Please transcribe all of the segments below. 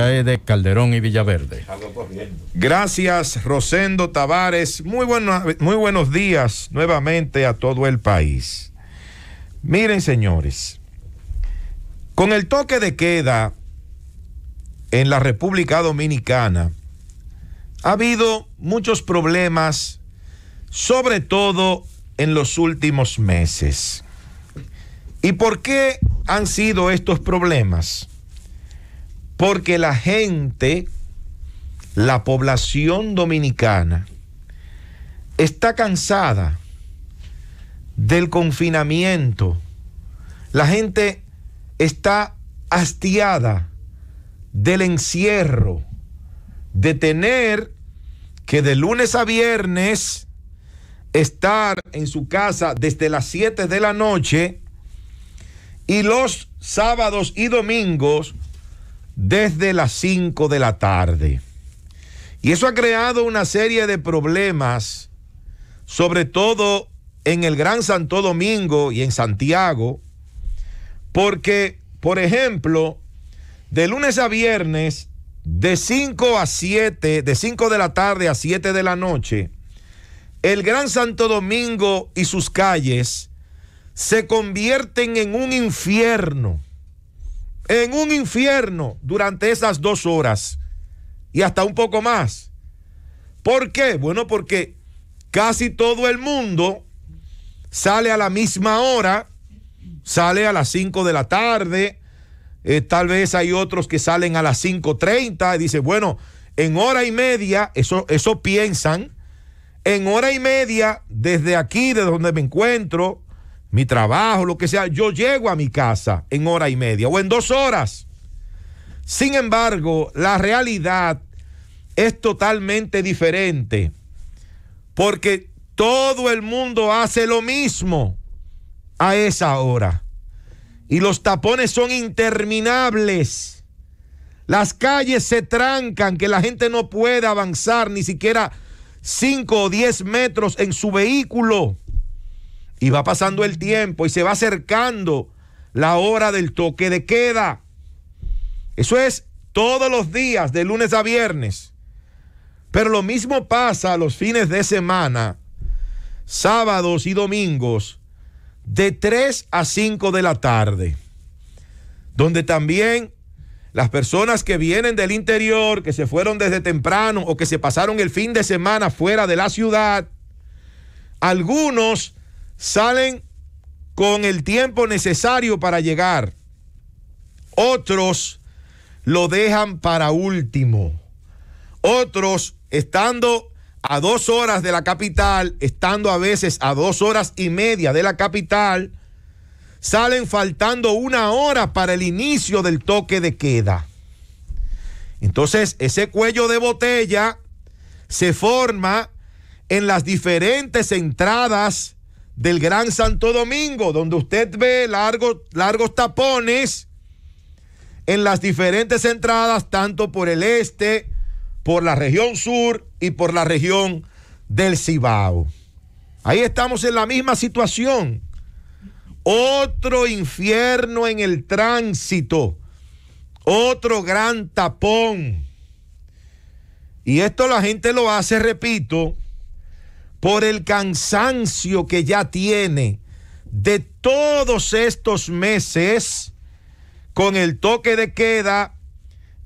de Calderón y Villaverde. Gracias, Rosendo Tavares. Muy, muy buenos días nuevamente a todo el país. Miren, señores, con el toque de queda en la República Dominicana, ha habido muchos problemas, sobre todo en los últimos meses. ¿Y por qué han sido estos problemas? Porque la gente, la población dominicana, está cansada del confinamiento. La gente está hastiada del encierro, de tener que de lunes a viernes estar en su casa desde las 7 de la noche y los sábados y domingos desde las 5 de la tarde. Y eso ha creado una serie de problemas, sobre todo en el Gran Santo Domingo y en Santiago, porque, por ejemplo, de lunes a viernes, de 5 a 7, de 5 de la tarde a 7 de la noche, el Gran Santo Domingo y sus calles se convierten en un infierno en un infierno durante esas dos horas y hasta un poco más. ¿Por qué? Bueno, porque casi todo el mundo sale a la misma hora, sale a las 5 de la tarde, eh, tal vez hay otros que salen a las 5.30 y dicen, bueno, en hora y media, eso, eso piensan, en hora y media desde aquí, de donde me encuentro, mi trabajo, lo que sea, yo llego a mi casa en hora y media o en dos horas. Sin embargo, la realidad es totalmente diferente porque todo el mundo hace lo mismo a esa hora y los tapones son interminables. Las calles se trancan, que la gente no puede avanzar ni siquiera cinco o diez metros en su vehículo. Y va pasando el tiempo y se va acercando la hora del toque de queda. Eso es todos los días, de lunes a viernes. Pero lo mismo pasa los fines de semana, sábados y domingos, de 3 a 5 de la tarde, donde también las personas que vienen del interior, que se fueron desde temprano o que se pasaron el fin de semana fuera de la ciudad, algunos salen con el tiempo necesario para llegar. Otros lo dejan para último. Otros, estando a dos horas de la capital, estando a veces a dos horas y media de la capital, salen faltando una hora para el inicio del toque de queda. Entonces, ese cuello de botella se forma en las diferentes entradas del Gran Santo Domingo, donde usted ve largos, largos tapones en las diferentes entradas, tanto por el este, por la región sur y por la región del Cibao. Ahí estamos en la misma situación. Otro infierno en el tránsito. Otro gran tapón. Y esto la gente lo hace, repito, por el cansancio que ya tiene de todos estos meses con el toque de queda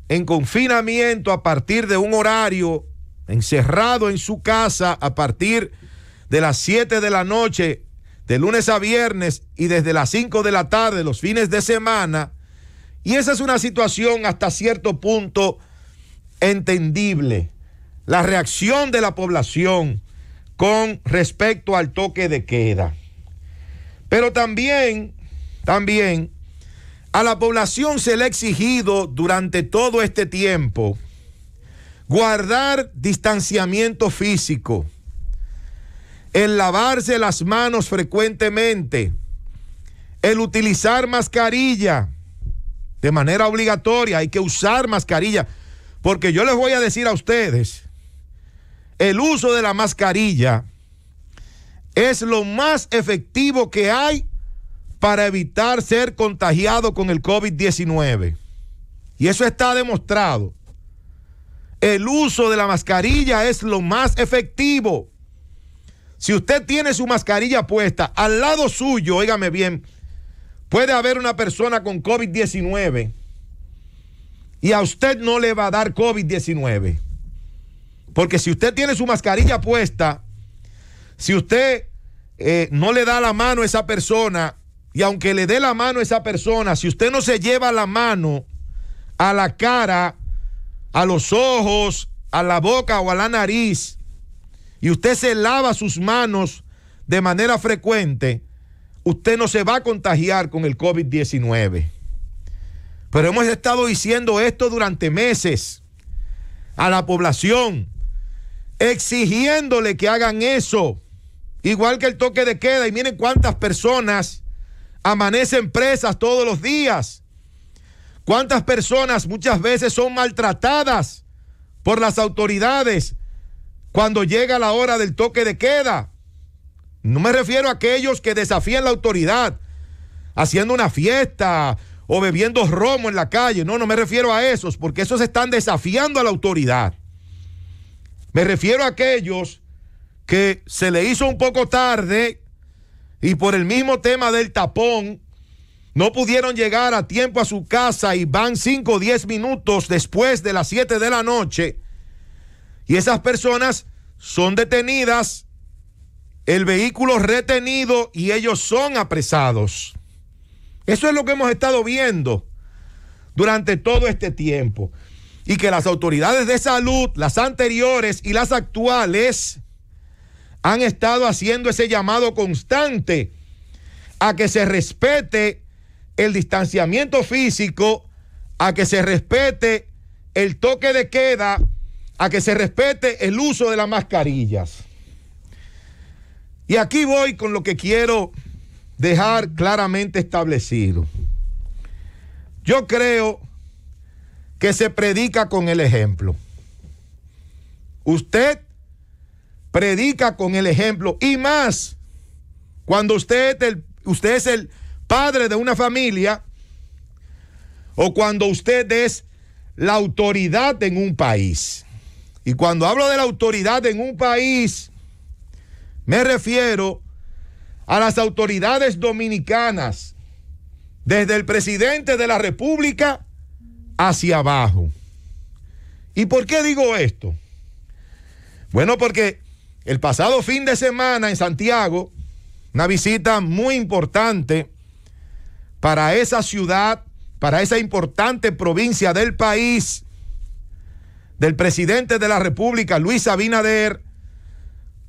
en confinamiento a partir de un horario, encerrado en su casa a partir de las 7 de la noche, de lunes a viernes y desde las 5 de la tarde, los fines de semana. Y esa es una situación hasta cierto punto entendible. La reacción de la población, con respecto al toque de queda. Pero también, también, a la población se le ha exigido durante todo este tiempo guardar distanciamiento físico, el lavarse las manos frecuentemente, el utilizar mascarilla de manera obligatoria, hay que usar mascarilla, porque yo les voy a decir a ustedes, el uso de la mascarilla es lo más efectivo que hay para evitar ser contagiado con el COVID-19. Y eso está demostrado. El uso de la mascarilla es lo más efectivo. Si usted tiene su mascarilla puesta al lado suyo, óigame bien, puede haber una persona con COVID-19 y a usted no le va a dar COVID-19. Porque si usted tiene su mascarilla puesta, si usted eh, no le da la mano a esa persona, y aunque le dé la mano a esa persona, si usted no se lleva la mano a la cara, a los ojos, a la boca o a la nariz, y usted se lava sus manos de manera frecuente, usted no se va a contagiar con el COVID-19. Pero hemos estado diciendo esto durante meses a la población exigiéndole que hagan eso, igual que el toque de queda. Y miren cuántas personas amanecen presas todos los días. Cuántas personas muchas veces son maltratadas por las autoridades cuando llega la hora del toque de queda. No me refiero a aquellos que desafían la autoridad haciendo una fiesta o bebiendo romo en la calle. No, no me refiero a esos, porque esos están desafiando a la autoridad. Me refiero a aquellos que se le hizo un poco tarde y por el mismo tema del tapón no pudieron llegar a tiempo a su casa y van 5 o 10 minutos después de las 7 de la noche y esas personas son detenidas, el vehículo retenido y ellos son apresados. Eso es lo que hemos estado viendo durante todo este tiempo y que las autoridades de salud, las anteriores y las actuales, han estado haciendo ese llamado constante a que se respete el distanciamiento físico, a que se respete el toque de queda, a que se respete el uso de las mascarillas. Y aquí voy con lo que quiero dejar claramente establecido. Yo creo que se predica con el ejemplo. Usted predica con el ejemplo y más cuando usted, es el padre de una familia o cuando usted es la autoridad en un país. Y cuando hablo de la autoridad en un país, me refiero a las autoridades dominicanas, desde el presidente de la República hacia abajo. ¿Y por qué digo esto? Bueno, porque el pasado fin de semana en Santiago, una visita muy importante para esa ciudad, para esa importante provincia del país, del presidente de la República, Luis Abinader,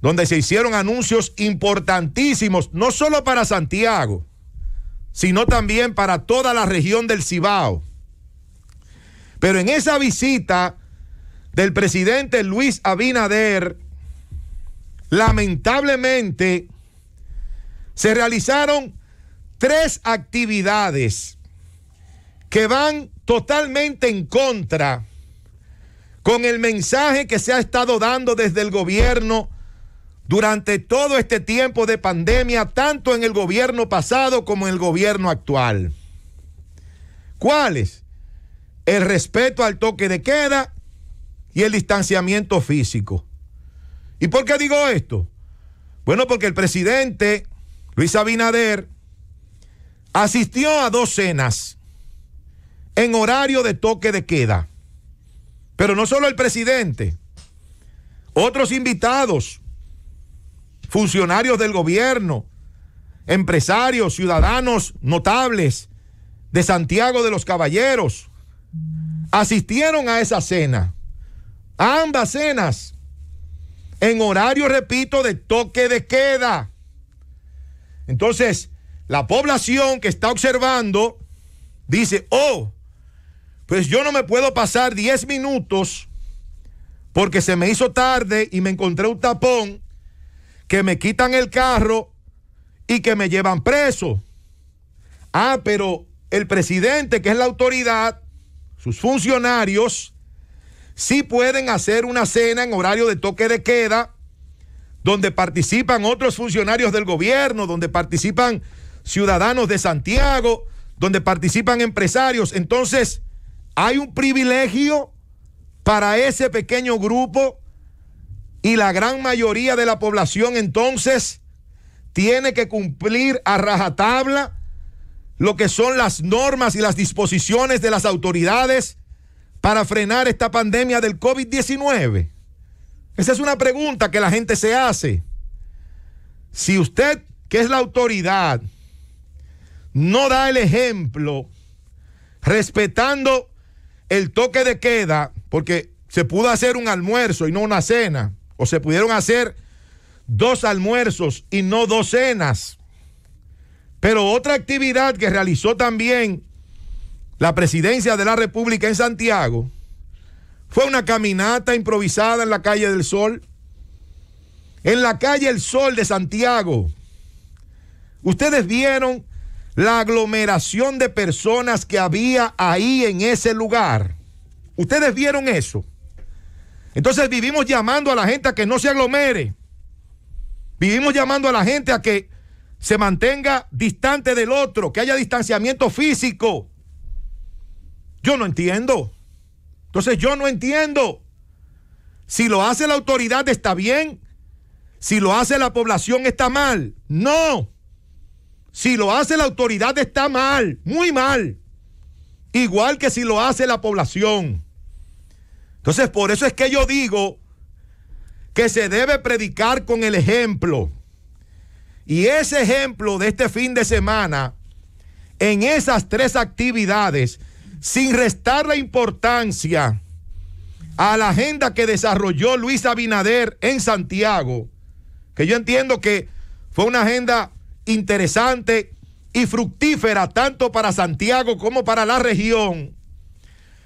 donde se hicieron anuncios importantísimos, no solo para Santiago, sino también para toda la región del Cibao. Pero en esa visita del presidente Luis Abinader, lamentablemente, se realizaron tres actividades que van totalmente en contra con el mensaje que se ha estado dando desde el gobierno durante todo este tiempo de pandemia, tanto en el gobierno pasado como en el gobierno actual. ¿Cuáles? el respeto al toque de queda y el distanciamiento físico. ¿Y por qué digo esto? Bueno, porque el presidente Luis Abinader asistió a dos cenas en horario de toque de queda. Pero no solo el presidente, otros invitados, funcionarios del gobierno, empresarios, ciudadanos notables de Santiago de los Caballeros, asistieron a esa cena, ambas cenas, en horario, repito, de toque de queda. Entonces, la población que está observando dice, oh, pues yo no me puedo pasar 10 minutos porque se me hizo tarde y me encontré un tapón que me quitan el carro y que me llevan preso. Ah, pero el presidente, que es la autoridad, sus funcionarios, sí pueden hacer una cena en horario de toque de queda, donde participan otros funcionarios del gobierno, donde participan ciudadanos de Santiago, donde participan empresarios. Entonces, hay un privilegio para ese pequeño grupo y la gran mayoría de la población entonces tiene que cumplir a rajatabla lo que son las normas y las disposiciones de las autoridades para frenar esta pandemia del COVID-19? Esa es una pregunta que la gente se hace. Si usted, que es la autoridad, no da el ejemplo respetando el toque de queda, porque se pudo hacer un almuerzo y no una cena, o se pudieron hacer dos almuerzos y no dos cenas. Pero otra actividad que realizó también la presidencia de la República en Santiago fue una caminata improvisada en la calle del Sol. En la calle El Sol de Santiago. Ustedes vieron la aglomeración de personas que había ahí en ese lugar. Ustedes vieron eso. Entonces vivimos llamando a la gente a que no se aglomere. Vivimos llamando a la gente a que se mantenga distante del otro, que haya distanciamiento físico. Yo no entiendo. Entonces yo no entiendo. Si lo hace la autoridad está bien. Si lo hace la población está mal. No. Si lo hace la autoridad está mal, muy mal. Igual que si lo hace la población. Entonces por eso es que yo digo que se debe predicar con el ejemplo. Y ese ejemplo de este fin de semana, en esas tres actividades, sin restar la importancia a la agenda que desarrolló Luis Abinader en Santiago, que yo entiendo que fue una agenda interesante y fructífera tanto para Santiago como para la región.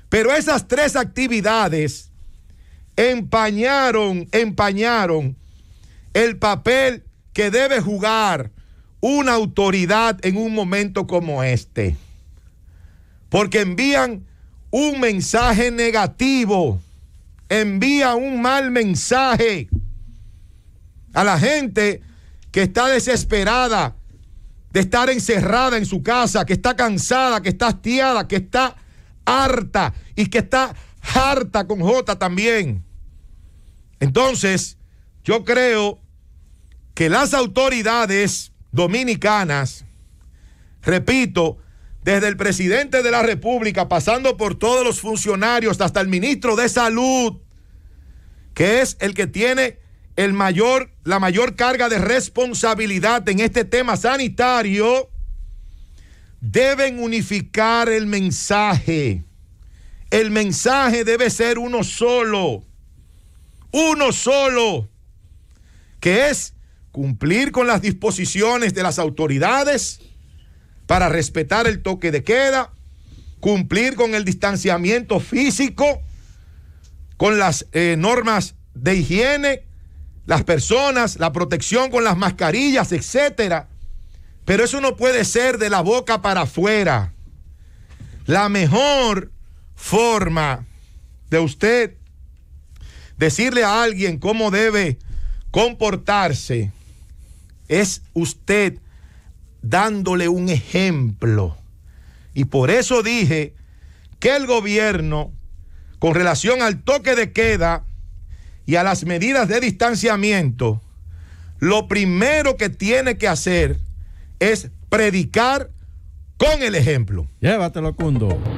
Pero esas tres actividades empañaron, empañaron el papel que debe jugar una autoridad en un momento como este. Porque envían un mensaje negativo, envía un mal mensaje a la gente que está desesperada de estar encerrada en su casa, que está cansada, que está hastiada, que está harta y que está harta con J también. Entonces, yo creo que las autoridades dominicanas, repito, desde el presidente de la República, pasando por todos los funcionarios, hasta el ministro de Salud, que es el que tiene el mayor, la mayor carga de responsabilidad en este tema sanitario, deben unificar el mensaje. El mensaje debe ser uno solo, uno solo, que es cumplir con las disposiciones de las autoridades para respetar el toque de queda, cumplir con el distanciamiento físico, con las eh, normas de higiene, las personas, la protección con las mascarillas, etcétera. Pero eso no puede ser de la boca para afuera. La mejor forma de usted decirle a alguien cómo debe comportarse es usted dándole un ejemplo. Y por eso dije que el gobierno, con relación al toque de queda y a las medidas de distanciamiento, lo primero que tiene que hacer es predicar con el ejemplo. Llévatelo, Cundo.